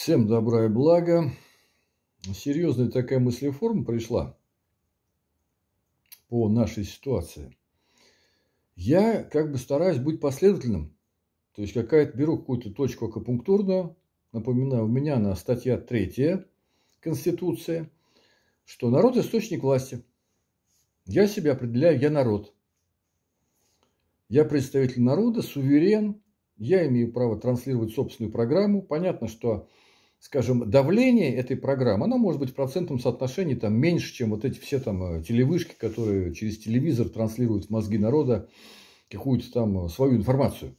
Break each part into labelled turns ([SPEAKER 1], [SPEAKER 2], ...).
[SPEAKER 1] Всем добра и блага. Серьезная такая мыслеформа пришла по нашей ситуации. Я как бы стараюсь быть последовательным. То есть, какая-то беру какую-то точку акупунктурную. Напоминаю, у меня она статья 3 Конституции, что народ – источник власти. Я себя определяю, я народ. Я представитель народа, суверен. Я имею право транслировать собственную программу. Понятно, что скажем, давление этой программы, оно может быть в процентном соотношении там, меньше, чем вот эти все там э, телевышки, которые через телевизор транслируют в мозги народа какую-то там э, свою информацию.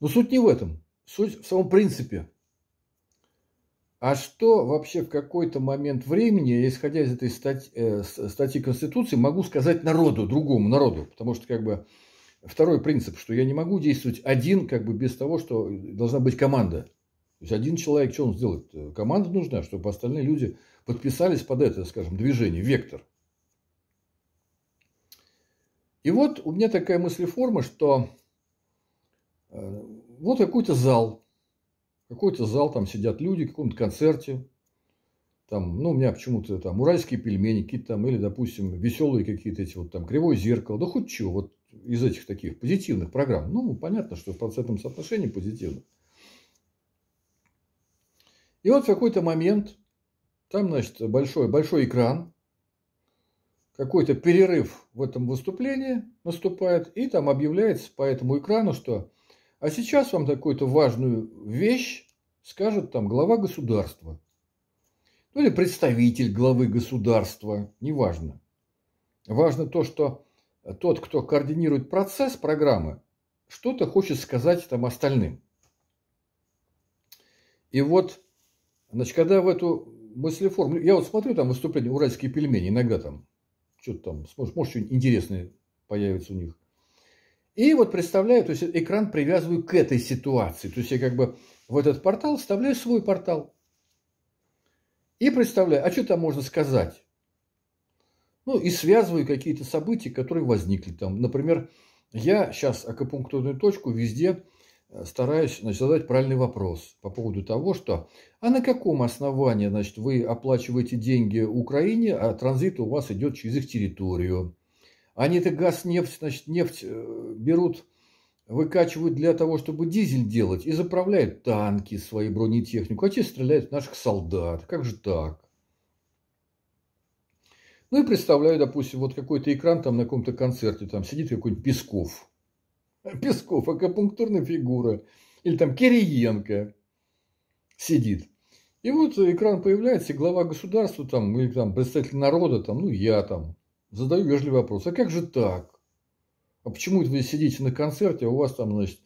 [SPEAKER 1] Но суть не в этом. Суть в самом принципе. А что вообще в какой-то момент времени, исходя из этой статьи, э, статьи Конституции, могу сказать народу, другому народу? Потому что как бы второй принцип, что я не могу действовать один, как бы без того, что должна быть команда есть один человек, что он сделает? Э, команда нужна, чтобы остальные люди подписались под это, скажем, движение, вектор. И вот у меня такая мыслеформа, что э, вот какой-то зал, какой-то зал, там сидят люди, в каком-то концерте, там, ну, у меня почему-то там уральские пельмени какие-то там, или, допустим, веселые какие-то эти вот там, кривое зеркало, да хоть чего, вот из этих таких позитивных программ. Ну, понятно, что в процентном соотношении позитивных. И вот в какой-то момент, там, значит, большой, большой экран, какой-то перерыв в этом выступлении наступает, и там объявляется по этому экрану, что а сейчас вам какую-то важную вещь скажет там глава государства. Ну или представитель главы государства, неважно. Важно то, что тот, кто координирует процесс программы, что-то хочет сказать там остальным. И вот Значит, когда в эту мыслеформу... Я вот смотрю там выступление «Уральские пельмени», иногда там что-то там, может, может что-нибудь интересное появится у них. И вот представляю, то есть экран привязываю к этой ситуации. То есть я как бы в этот портал вставляю свой портал. И представляю, а что там можно сказать? Ну, и связываю какие-то события, которые возникли там. Например, я сейчас акупунктурную точку везде стараюсь значит, задать правильный вопрос по поводу того, что а на каком основании значит, вы оплачиваете деньги Украине, а транзит у вас идет через их территорию. Они это газ, нефть, значит, нефть э, берут, выкачивают для того, чтобы дизель делать, и заправляют танки свои бронетехнику, а те стреляют в наших солдат. Как же так? Ну и представляю, допустим, вот какой-то экран там на каком-то концерте, там сидит какой-нибудь Песков – Песков, акупунктурная фигура. Или там Кириенко сидит. И вот экран появляется, и глава государства там, или там представитель народа, там, ну я там, задаю вежливый вопрос. А как же так? А почему вы сидите на концерте, а у вас там, значит,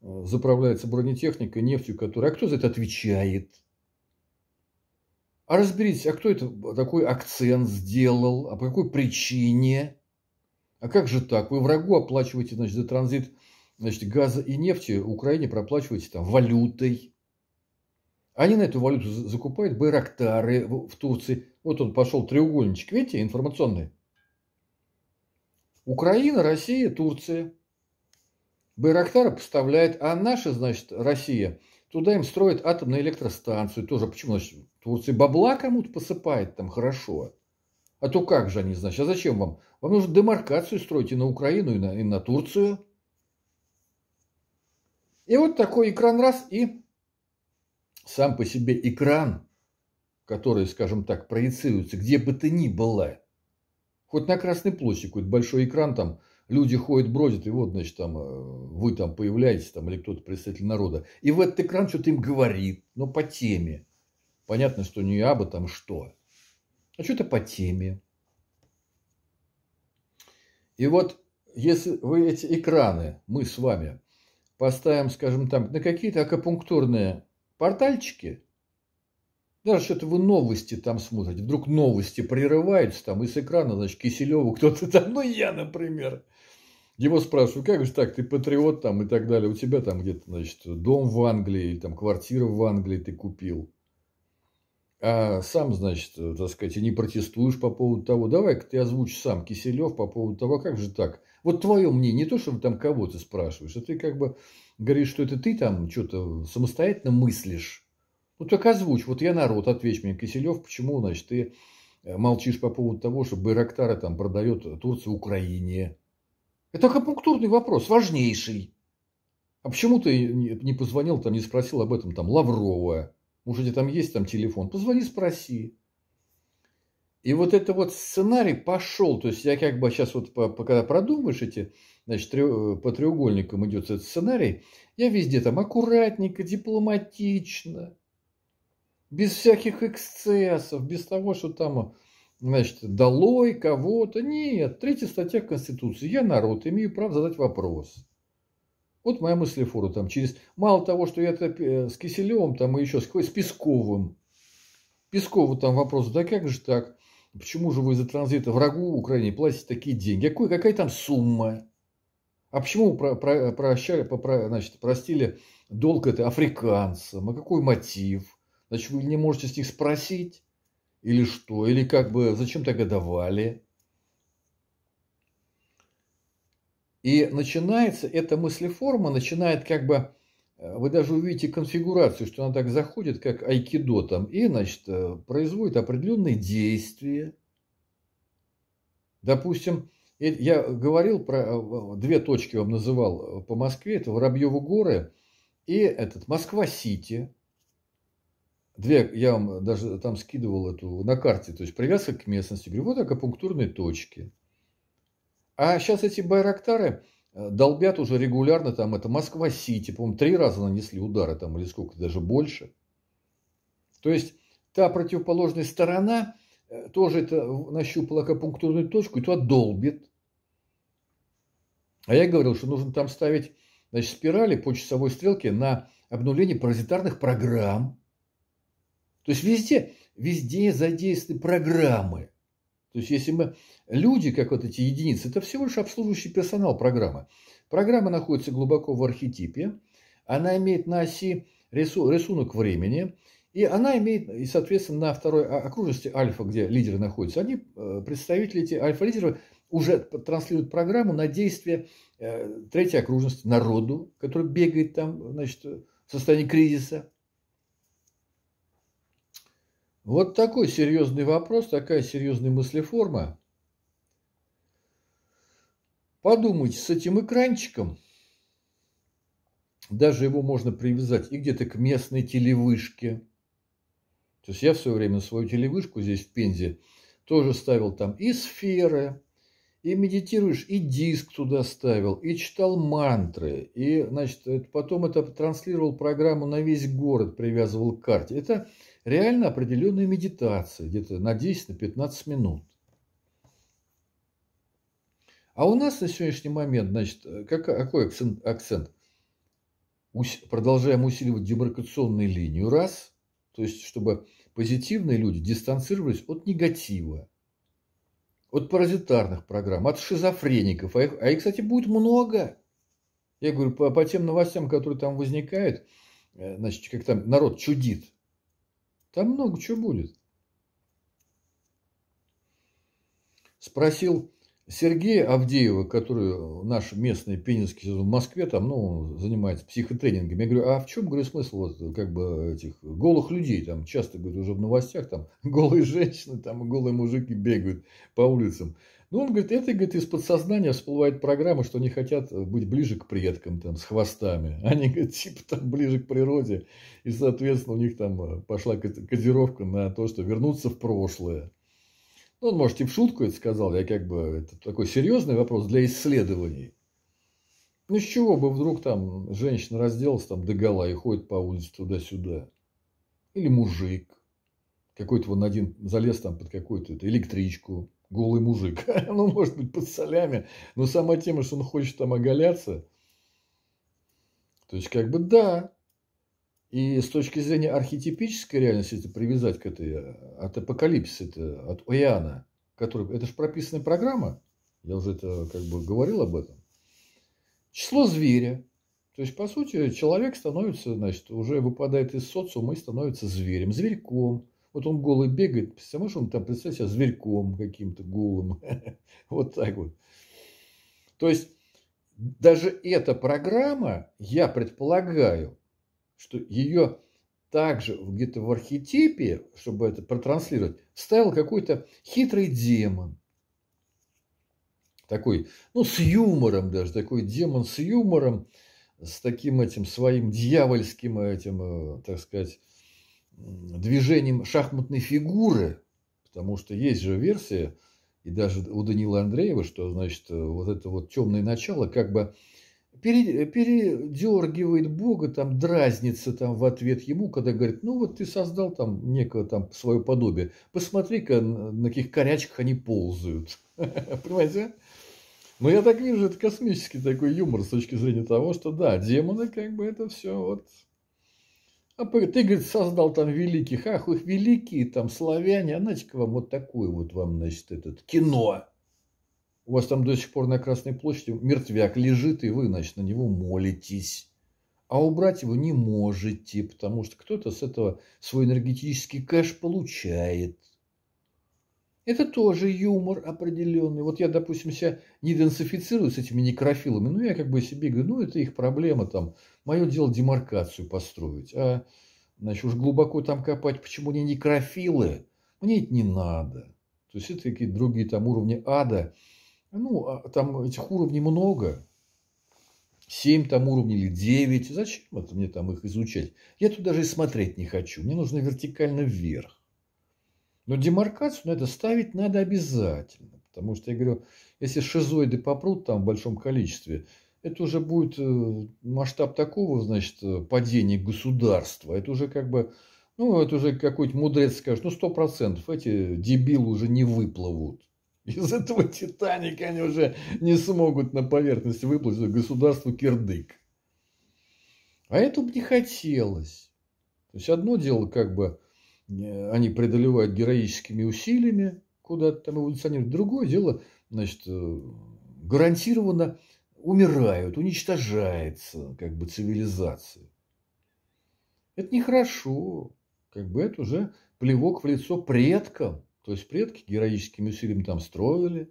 [SPEAKER 1] заправляется бронетехника нефтью, которая... А кто за это отвечает? А разберитесь, а кто это такой акцент сделал, а по какой причине? А как же так? Вы врагу оплачиваете, значит, за транзит значит, газа и нефти Украине проплачиваете там валютой. Они на эту валюту закупают байрактары в Турции. Вот он пошел треугольничек, видите, информационный. Украина, Россия, Турция. Байрактары поставляет, а наша, значит, Россия, туда им строят атомную электростанцию. Тоже почему, значит, Турция бабла кому-то посыпает там хорошо. А то как же они, значит, а зачем вам? Вам нужно демаркацию строить и на Украину, и на, и на Турцию. И вот такой экран раз, и сам по себе экран, который, скажем так, проецируется где бы то ни было, хоть на Красной площади какой-то большой экран там, люди ходят, бродят, и вот, значит, там э, вы там появляетесь, там, или кто-то представитель народа, и в этот экран что-то им говорит, но по теме. Понятно, что не абы там что а что-то по теме. И вот если вы эти экраны, мы с вами, поставим, скажем там, на какие-то акупунктурные портальчики, даже что-то вы новости там смотрите, вдруг новости прерываются там, из экрана, значит, Киселеву кто-то там, ну я, например, его спрашиваю, как же так, ты патриот там и так далее, у тебя там где-то, значит, дом в Англии, или там квартира в Англии ты купил, а сам, значит, э, так сказать, не протестуешь по поводу того, давай-ка ты озвучь сам Киселев по поводу того, как же так. Вот твое мнение, не то, что там кого-то спрашиваешь, а ты как бы говоришь, что это ты там что-то самостоятельно мыслишь. Ну так озвучь, вот я народ, ответь мне, Киселев, почему, значит, ты э, молчишь по поводу того, что Байрактара там продает Турция Украине. Это акупунктурный вопрос, важнейший. А почему ты не позвонил, там не спросил об этом там Лаврова? Может, где там есть там телефон? Позвони, спроси. И вот это вот сценарий пошел. То есть я как бы сейчас вот, когда продумаешь эти, значит, по треугольникам идет этот сценарий, я везде там аккуратненько, дипломатично, без всяких эксцессов, без того, что там, значит, долой кого-то. Нет, третья статья Конституции. Я народ, имею право задать вопрос. Вот моя мыслефора там через... Мало того, что я э, с Киселевым там и еще с, с Песковым. Пескову там вопрос, да как же так? Почему же вы за транзит врагу Украине платите такие деньги? Какой, какая там сумма? А почему про, про, прощали, про, значит, простили долг этой африканцам? А какой мотив? Значит, вы не можете с них спросить? Или что? Или как бы зачем тогда давали? И начинается эта мыслеформа, начинает как бы, э, вы даже увидите конфигурацию, что она так заходит, как айкидо там, и, значит, э, производит определенные действия. Допустим, э, я говорил про, две точки вам называл по Москве, это Воробьевы горы и этот Москва-Сити. Две, я вам даже там скидывал эту на карте, то есть привязка к местности. Говорю, вот акупунктурные а точки. А сейчас эти Байрактары э, долбят уже регулярно, там это Москва-Сити, по-моему, три раза нанесли удары там или сколько, даже больше. То есть та противоположная сторона э, тоже это нащупала акупунктурную точку и туда долбит. А я говорил, что нужно там ставить значит, спирали по часовой стрелке на обнуление паразитарных программ. То есть везде, везде задействованы программы. То есть, если мы... Люди, как вот эти единицы, это всего лишь обслуживающий персонал программы. Программа находится глубоко в архетипе, она имеет на оси рису... рисунок времени, и она имеет, и, соответственно, на второй окружности альфа, где лидеры находятся, они, э, представители эти альфа-лидеров, уже транслируют программу на действие э, третьей окружности, народу, который бегает там, значит, в состоянии кризиса, вот такой серьезный вопрос, такая серьезная мыслеформа. Подумайте с этим экранчиком. Даже его можно привязать и где-то к местной телевышке. То есть я все время свою телевышку здесь в Пензе тоже ставил там и сферы, и медитируешь, и диск туда ставил, и читал мантры, и, значит, потом это транслировал программу на весь город, привязывал к карте. Это реально определенная медитация, где-то на 10-15 на минут. А у нас на сегодняшний момент, значит, какой акцент? акцент? продолжаем усиливать демаркационную линию, раз, то есть, чтобы позитивные люди дистанцировались от негатива, от паразитарных программ, от шизофреников, а их, а их кстати, будет много. Я говорю, по, по тем новостям, которые там возникают, э, значит, как там народ чудит – там много чего будет. Спросил Сергея Авдеева, который э, наш местный пенинский в Москве, там, ну, занимается психотренингами. Я говорю, а в чем, говорю, смысл вот, как бы этих голых людей? Там часто, говорю, уже в новостях, там голые женщины, там голые мужики бегают по улицам. Ну он говорит, это говорит, из подсознания всплывает программа, что они хотят э, быть ближе к предкам, там, с хвостами. Они, говорят, типа, там, ближе к природе. И, соответственно, у них там э, пошла кодировка на то, что вернуться в прошлое. Ну, он, может, и в шутку это сказал. Я как бы... Это такой серьезный вопрос для исследований. Ну, с чего бы вдруг там женщина разделась там догола и ходит по улице туда-сюда? Или мужик. Какой-то вон один залез там под какую-то электричку голый мужик. ну, может быть, под солями. Но сама тема, что он хочет там оголяться. То есть, как бы да. И с точки зрения архетипической реальности, это привязать к этой, э, от апокалипсиса, это от Ояна, который, это же прописанная программа, я уже это как бы говорил об этом. Число зверя. То есть, по сути, человек становится, значит, уже выпадает из социума и становится зверем, зверьком. Вот он голый бегает, представляешь, он там, представь себя зверьком каким-то голым. Вот так вот. То есть, даже эта программа, я предполагаю, что ее также где-то в архетипе, чтобы это протранслировать, ставил какой-то хитрый демон. Такой, ну, с юмором даже, такой демон с юмором, с таким этим своим дьявольским этим, э, так сказать, движением шахматной фигуры, потому что есть же версия, и даже у Данила Андреева, что, значит, вот это вот темное начало как бы передергивает Бога, там дразнится там в ответ ему, когда говорит, ну вот ты создал там некое там свое подобие, посмотри-ка, на каких корячках они ползают. Понимаете? Но ну, я так вижу, это космический такой юмор с точки зрения того, что да, демоны как бы это все вот а ты, говорит, создал там великих, ах, их великие там славяне, а знаете, вам вот такую вот вам, значит, этот кино. У вас там до сих пор на Красной площади мертвяк лежит, и вы, значит, на него молитесь. А убрать его не можете, потому что кто-то с этого свой энергетический кэш получает. Это тоже юмор определенный. Вот я, допустим, себя не идентифицирую с этими некрофилами, но я как бы себе говорю, ну, это их проблема там. Мое дело демаркацию построить. А, значит, уж глубоко там копать, почему не некрофилы, мне это не надо. То есть это какие-то другие там уровни ада. Ну, а там этих уровней много. Семь там уровней или девять. Зачем это мне там их изучать? Я тут даже и смотреть не хочу. Мне нужно вертикально вверх. Но демаркацию на это ставить надо обязательно. Потому что, я говорю, если шизоиды попрут там в большом количестве, это уже будет э, масштаб такого, значит, э, падения государства. Это уже как бы, ну, это уже какой-то мудрец скажет, ну, сто процентов эти дебилы уже не выплывут. Из этого Титаника они уже не смогут на поверхности выплыть государству кирдык. А этого бы не хотелось. То есть, одно дело как бы Э, они преодолевают героическими усилиями, куда-то там эволюционируют. Другое дело, значит, э, гарантированно умирают, уничтожается как бы цивилизация. Это нехорошо. Как бы это уже плевок в лицо предкам. То есть предки героическими усилиями там строили.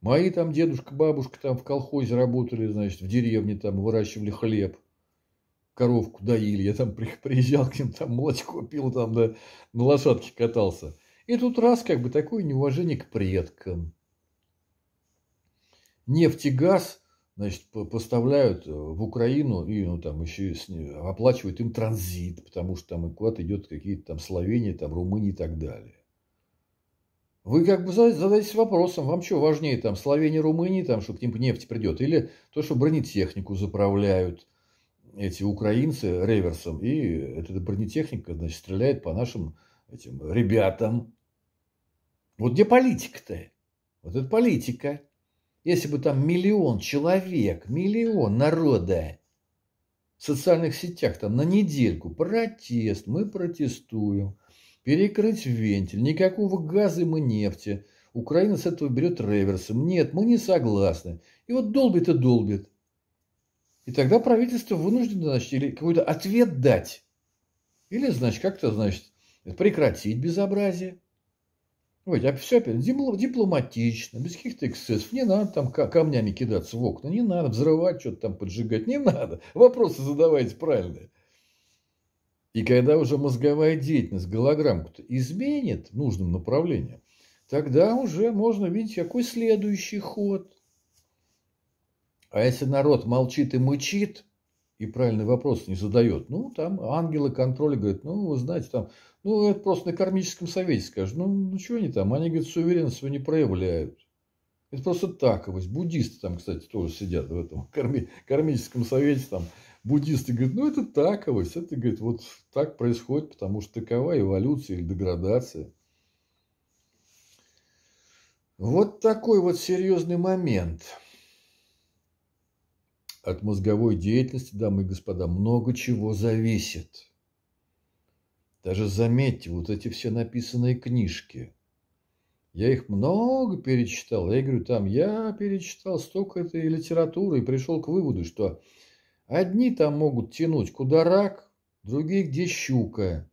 [SPEAKER 1] Мои там дедушка, бабушка там в колхозе работали, значит, в деревне там выращивали хлеб – коровку доили, я там приезжал к ним, там молочко пил, там да, на лошадке катался. И тут раз как бы такое неуважение к предкам. Нефть и газ, значит, поставляют э, в Украину и ну, там еще оплачивают им транзит, потому что там и куда-то идет какие-то там Словения, там Румыния и так далее. Вы как бы задайтесь вопросом, вам что важнее, там, Словения, Румыния, там, что к ним нефть придет, или то, что бронетехнику заправляют – эти украинцы реверсом, и эта бронетехника, значит, стреляет по нашим этим ребятам. Вот где политика-то? Вот это политика. Если бы там миллион человек, миллион народа в социальных сетях там на недельку протест, мы протестуем, перекрыть вентиль, никакого газа и нефти. Украина с этого берет реверсом. Нет, мы не согласны. И вот долбит и долбит. И тогда правительство вынуждено, значит, или какой-то ответ дать. Или, значит, как-то, значит, прекратить безобразие. Вот, а все опять дипломатично, без каких-то эксцессов. Не надо там камнями кидаться в окна, не надо взрывать, что-то там поджигать, не надо. Вопросы задавайте правильные. И когда уже мозговая деятельность голограмму-то изменит нужным направлением, тогда уже можно видеть, какой следующий ход – а если народ молчит и мычит, и правильный вопрос не задает, ну, там ангелы контроля говорят, ну, вы знаете, там, ну, это просто на кармическом совете скажут, ну, ну, чего они там, они, говорят, суверенность свою не проявляют. Это просто таковость. Буддисты там, кстати, тоже сидят в этом карми... кармическом совете, там, буддисты говорят, ну, это таковость, это, говорит, вот так происходит, потому что такова эволюция или деградация. Вот такой вот серьезный момент. От мозговой деятельности, дамы и господа, много чего зависит. Даже заметьте, вот эти все написанные книжки. Я их много перечитал. Я говорю, там я перечитал столько этой литературы и пришел к выводу, что одни там могут тянуть куда рак, другие где щука,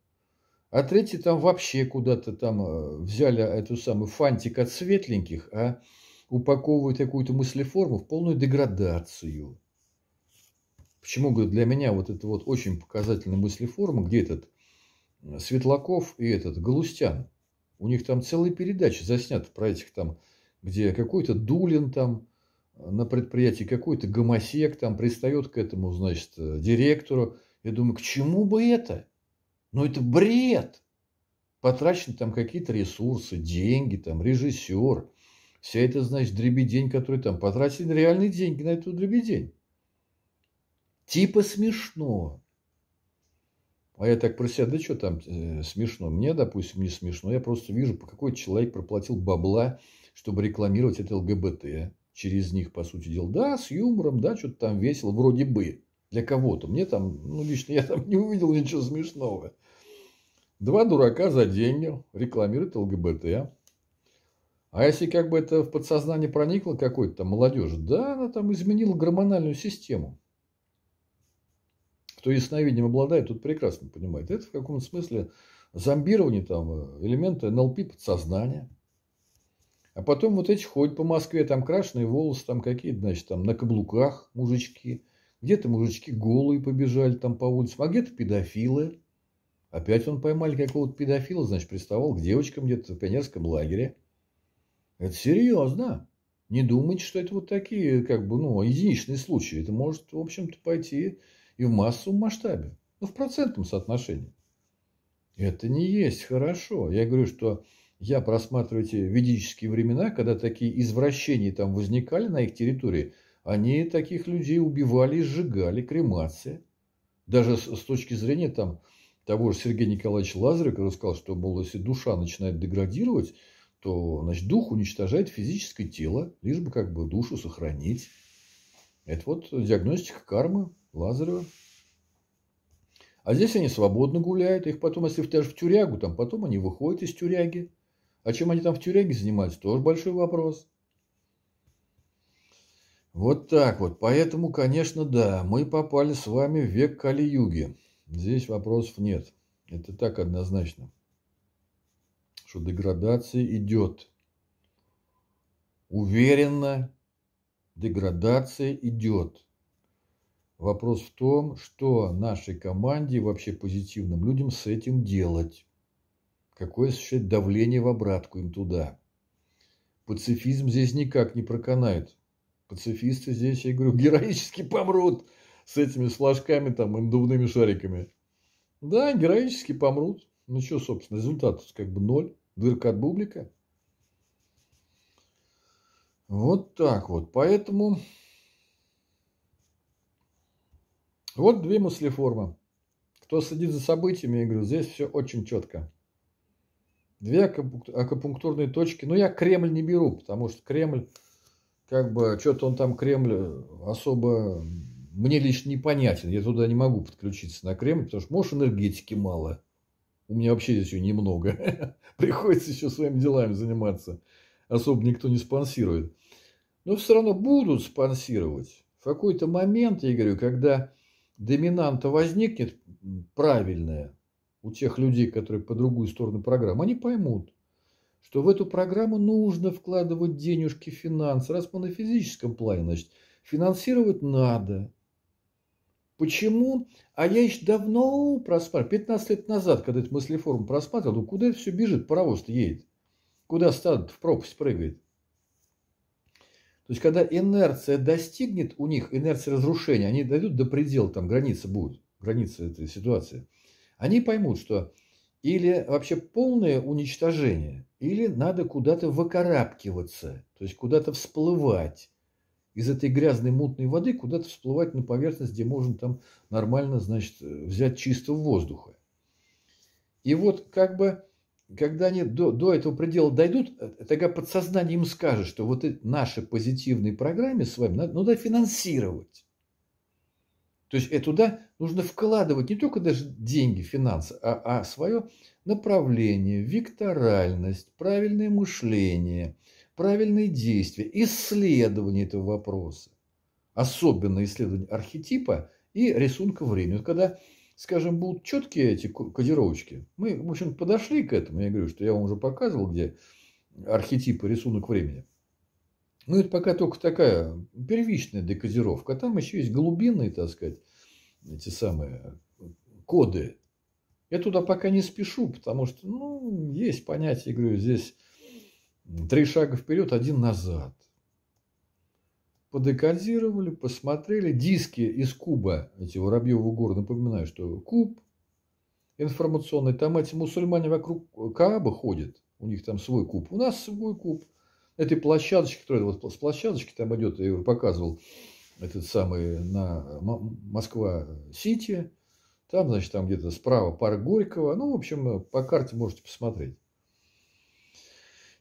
[SPEAKER 1] а третьи там вообще куда-то там э, взяли эту самую фантик от светленьких, а упаковывают какую-то мыслеформу в полную деградацию. Почему, говорю, для меня вот это вот очень показательная мыслеформа, где этот Светлаков и этот Галустян, у них там целая передача заснята про этих там, где какой-то Дулин там э, на предприятии, какой-то гомосек там пристает к этому, значит, э, директору. Я думаю, к чему бы это? Ну, это бред! Потрачены там какие-то ресурсы, деньги, там режиссер. Вся эта, значит, дребедень, который там потратили реальные деньги на эту дребедень. Типа смешно. А я так про себя, да что там э, смешно? Мне, допустим, не смешно. Я просто вижу, по какой человек проплатил бабла, чтобы рекламировать это ЛГБТ. Через них, по сути дела. Да, с юмором, да, что-то там весело, вроде бы. Для кого-то. Мне там, ну, лично я там не увидел ничего смешного. Два дурака за деньги рекламируют ЛГБТ. А если как бы это в подсознание проникло какой-то там молодежь, да, она там изменила гормональную систему. Кто ясновидением обладает, тут прекрасно понимает. Это в каком-то смысле зомбирование там, э, элемента НЛП подсознания. А потом вот эти ходят по Москве, там крашеные волосы, там какие-то, значит, там на каблуках мужички. Где-то мужички голые побежали там по улицам, а где-то педофилы. Опять он поймали какого-то педофила, значит, приставал к девочкам где-то в пионерском лагере. Это серьезно. Не думайте, что это вот такие, как бы, ну, единичные случаи. Это может, в общем-то, пойти и в массовом масштабе, ну в процентном соотношении. Это не есть хорошо. Я говорю, что я просматриваю эти ведические времена, когда такие извращения там возникали на их территории, они таких людей убивали, сжигали, кремации. Даже с, с точки зрения там, того же Сергея Николаевича Лазаря, который сказал, что, мол, если душа начинает деградировать, то значит, дух уничтожает физическое тело, лишь бы как бы душу сохранить. Это вот диагностика кармы. Лазарева. А здесь они свободно гуляют, их потом, если даже в тюрягу, там потом они выходят из тюряги. А чем они там в тюряге занимаются, тоже большой вопрос. Вот так вот. Поэтому, конечно, да, мы попали с вами в век Кали-Юги. Здесь вопросов нет. Это так однозначно, что деградация идет. Уверенно деградация идет. Вопрос в том, что нашей команде, вообще позитивным людям, с этим делать. Какое осуществлять давление в обратку им туда. Пацифизм здесь никак не проканает. Пацифисты здесь, я говорю, героически помрут с этими флажками там и надувными шариками. Да, героически помрут. Ну что, собственно, результат как бы ноль. Дырка от бублика. Вот так вот. Поэтому Вот две мыслеформы. Кто следит за событиями, я говорю, здесь все очень четко. Две акупунктурные точки. Но ну, я Кремль не беру, потому что Кремль, как бы, что-то он там, Кремль, особо мне лично непонятен. Я туда не могу подключиться на Кремль, потому что, может, энергетики мало. У меня вообще здесь ее немного. Приходится еще своими делами заниматься. Особо никто не спонсирует. Но все равно будут спонсировать. В какой-то момент, я говорю, когда доминанта возникнет правильная у тех людей, которые по другую сторону программы, они поймут, что в эту программу нужно вкладывать денежки, финансы. Раз мы на физическом плане, значит, финансировать надо. Почему? А я еще давно просматривал, 15 лет назад, когда эту мыслеформу просматривал, ну куда это все бежит, паровоз едет? Куда стадо в пропасть прыгает? То есть, когда инерция достигнет у них, инерция разрушения, они дойдут до предела, там граница будет, граница этой ситуации, они поймут, что или вообще полное уничтожение, или надо куда-то выкарабкиваться, то есть куда-то всплывать из этой грязной мутной воды, куда-то всплывать на поверхность, где можно там нормально, значит, взять чистого воздуха. И вот как бы когда они до, до этого предела дойдут, э, тогда подсознание им скажет, что вот наши позитивные программы с вами надо, надо финансировать. То есть это туда нужно вкладывать не только даже деньги, финансы, а, а свое направление, векторальность, правильное мышление, правильные действия, исследование этого вопроса. Особенно исследование архетипа и рисунка времени. Вот когда скажем, будут четкие эти кодировочки. Мы, в общем, подошли к этому. Я говорю, что я вам уже показывал, где архетипы, рисунок времени. Ну, это пока только такая первичная декодировка. Там еще есть глубинные, так сказать, эти самые э, коды. Я туда пока не спешу, потому что, ну, есть понятие, я говорю, здесь три шага вперед, один назад подекодировали, посмотрели диски из куба, эти Воробьевы горы, напоминаю, что куб информационный, там эти мусульмане вокруг Кааба ходят, у них там свой куб, у нас свой куб, этой площадочки, которая вот с площадочки там идет, я его показывал, этот самый на Москва-Сити, там, значит, там где-то справа парк Горького, ну, в общем, по карте можете посмотреть.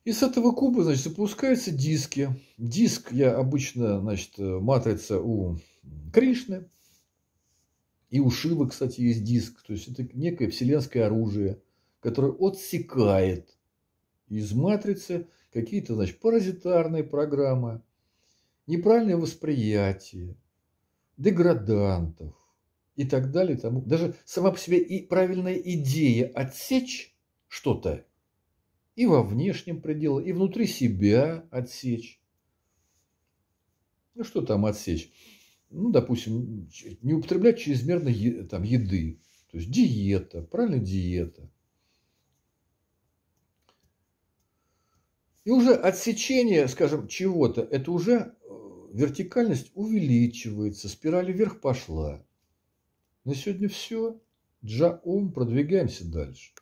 [SPEAKER 1] И с этого куба, значит, запускаются диски. Диск я обычно, значит, э, матрица у Кришны. И у Шивы, кстати, есть диск. То есть, это некое вселенское оружие, которое отсекает из матрицы какие-то, значит, паразитарные программы, неправильное восприятие, деградантов и так далее. Тому. Даже сама по себе и правильная идея отсечь что-то и во внешнем пределе, и внутри себя отсечь. Ну, что там отсечь? Ну, допустим, не употреблять чрезмерно там, еды. То есть диета, правильно диета. И уже отсечение, скажем, чего-то, это уже э, вертикальность увеличивается, спираль вверх пошла. На сегодня все. джаом продвигаемся дальше.